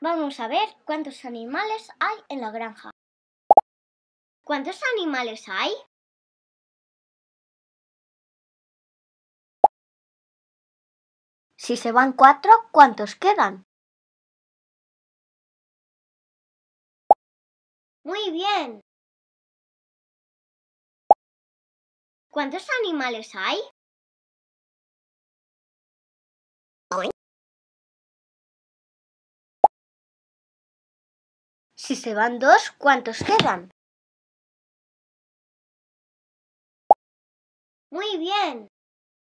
Vamos a ver cuántos animales hay en la granja. ¿Cuántos animales hay? Si se van cuatro, ¿cuántos quedan? Muy bien. ¿Cuántos animales hay? Si se van dos, ¿cuántos quedan? Muy bien.